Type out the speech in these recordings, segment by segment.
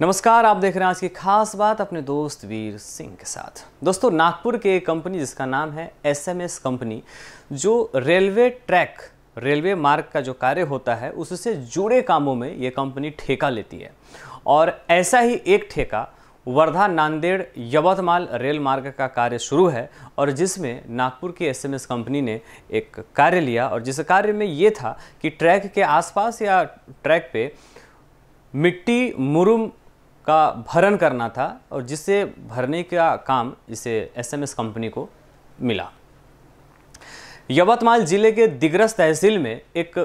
नमस्कार आप देख रहे हैं आज की खास बात अपने दोस्त वीर सिंह के साथ दोस्तों नागपुर के एक कंपनी जिसका नाम है एसएमएस कंपनी जो रेलवे ट्रैक रेलवे मार्ग का जो कार्य होता है उससे जुड़े कामों में ये कंपनी ठेका लेती है और ऐसा ही एक ठेका वर्धा नांदेड़ यवतमाल रेल मार्ग का कार्य शुरू है और जिसमें नागपुर की एसएमएस कंपनी ने एक कार्य लिया और जिस कार्य में ये था कि ट्रैक के आसपास या ट्रैक पे मिट्टी मुरुम का भरण करना था और जिसे भरने का काम इसे एसएमएस कंपनी को मिला यवतमाल जिले के दिग्रस तहसील में एक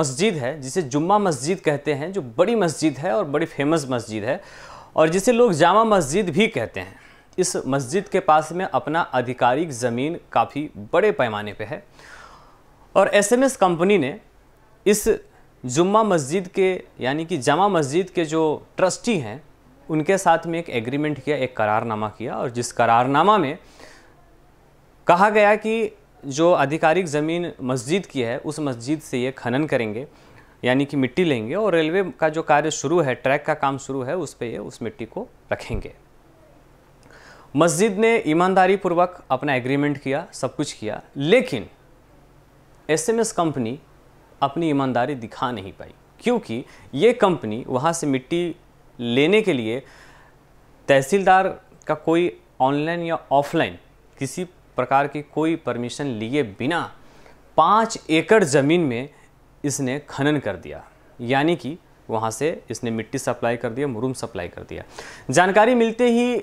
मस्जिद है जिसे जुम्मा मस्जिद कहते हैं जो बड़ी मस्जिद है और बड़ी फेमस मस्जिद है और जिसे लोग जामा मस्जिद भी कहते हैं इस मस्जिद के पास में अपना आधिकारिक ज़मीन काफ़ी बड़े पैमाने पे है और एसएमएस कंपनी ने इस जुम्मा मस्जिद के यानी कि जामा मस्जिद के जो ट्रस्टी हैं उनके साथ में एक एग्रीमेंट किया एक करारनामा किया और जिस करारनामा में कहा गया कि जो आधिकारिक ज़मीन मस्जिद की है उस मस्जिद से ये खनन करेंगे यानी कि मिट्टी लेंगे और रेलवे का जो कार्य शुरू है ट्रैक का काम शुरू है उस पर ये उस मिट्टी को रखेंगे मस्जिद ने ईमानदारी पूर्वक अपना एग्रीमेंट किया सब कुछ किया लेकिन एसएमएस कंपनी अपनी ईमानदारी दिखा नहीं पाई क्योंकि ये कंपनी वहाँ से मिट्टी लेने के लिए तहसीलदार का कोई ऑनलाइन या ऑफलाइन किसी प्रकार की कोई परमिशन लिए बिना पाँच एकड़ ज़मीन में इसने खनन कर दिया यानी कि वहाँ से इसने मिट्टी सप्लाई कर दिया मुरूम सप्लाई कर दिया जानकारी मिलते ही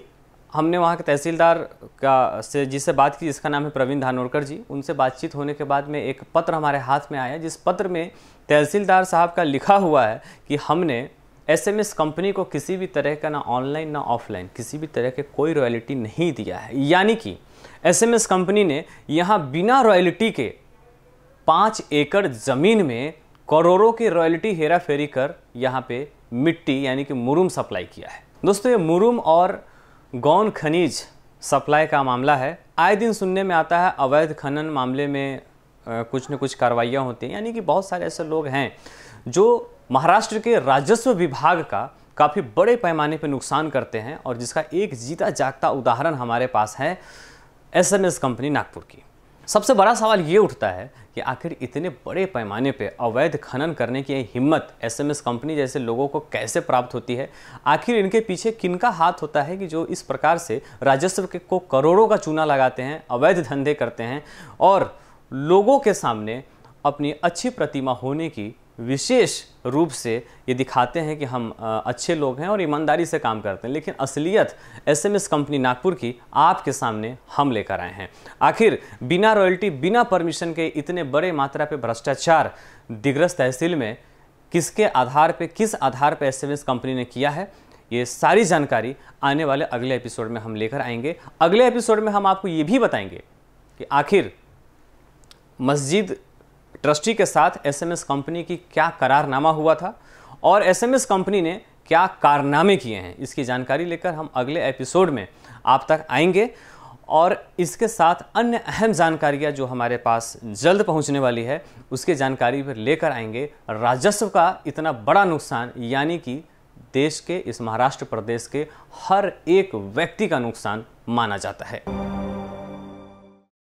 हमने वहाँ के तहसीलदार का से जिससे बात की जिसका नाम है प्रवीण धानोरकर जी उनसे बातचीत होने के बाद में एक पत्र हमारे हाथ में आया जिस पत्र में तहसीलदार साहब का लिखा हुआ है कि हमने एसएमएस कंपनी को किसी भी तरह का ना ऑनलाइन ना ऑफलाइन किसी भी तरह के कोई रॉयल्टी नहीं दिया है यानी कि एसएमएस कंपनी ने यहाँ बिना रॉयल्टी के पाँच एकड़ ज़मीन में करोड़ों की रॉयल्टी हेरा फेरी कर यहाँ पे मिट्टी यानी कि मुरुम सप्लाई किया है दोस्तों ये मुरुम और गौन खनिज सप्लाई का मामला है आए दिन सुनने में आता है अवैध खनन मामले में कुछ न कुछ कार्रवाइयाँ होती हैं यानी कि बहुत सारे ऐसे लोग हैं जो महाराष्ट्र के राजस्व विभाग का काफ़ी बड़े पैमाने पर नुकसान करते हैं और जिसका एक जीता जागता उदाहरण हमारे पास है एसएमएस कंपनी नागपुर की सबसे बड़ा सवाल ये उठता है कि आखिर इतने बड़े पैमाने पर अवैध खनन करने की हिम्मत एसएमएस कंपनी जैसे लोगों को कैसे प्राप्त होती है आखिर इनके पीछे किनका हाथ होता है कि जो इस प्रकार से राजस्व के को करोड़ों का चूना लगाते हैं अवैध धंधे करते हैं और लोगों के सामने अपनी अच्छी प्रतिमा होने की विशेष रूप से ये दिखाते हैं कि हम अच्छे लोग हैं और ईमानदारी से काम करते हैं लेकिन असलियत एसएमएस कंपनी नागपुर की आपके सामने हम लेकर आए हैं आखिर बिना रॉयल्टी बिना परमिशन के इतने बड़े मात्रा पे भ्रष्टाचार दिग्रस तहसील में किसके आधार पे किस आधार पे एसएमएस कंपनी ने किया है ये सारी जानकारी आने वाले अगले एपिसोड में हम लेकर आएंगे अगले एपिसोड में हम आपको ये भी बताएंगे कि आखिर मस्जिद ट्रस्टी के साथ एसएमएस कंपनी की क्या करारनामा हुआ था और एसएमएस कंपनी ने क्या कारनामे किए हैं इसकी जानकारी लेकर हम अगले एपिसोड में आप तक आएंगे और इसके साथ अन्य अहम जानकारियां जो हमारे पास जल्द पहुंचने वाली है उसकी जानकारी भी लेकर आएंगे राजस्व का इतना बड़ा नुकसान यानी कि देश के इस महाराष्ट्र प्रदेश के हर एक व्यक्ति का नुकसान माना जाता है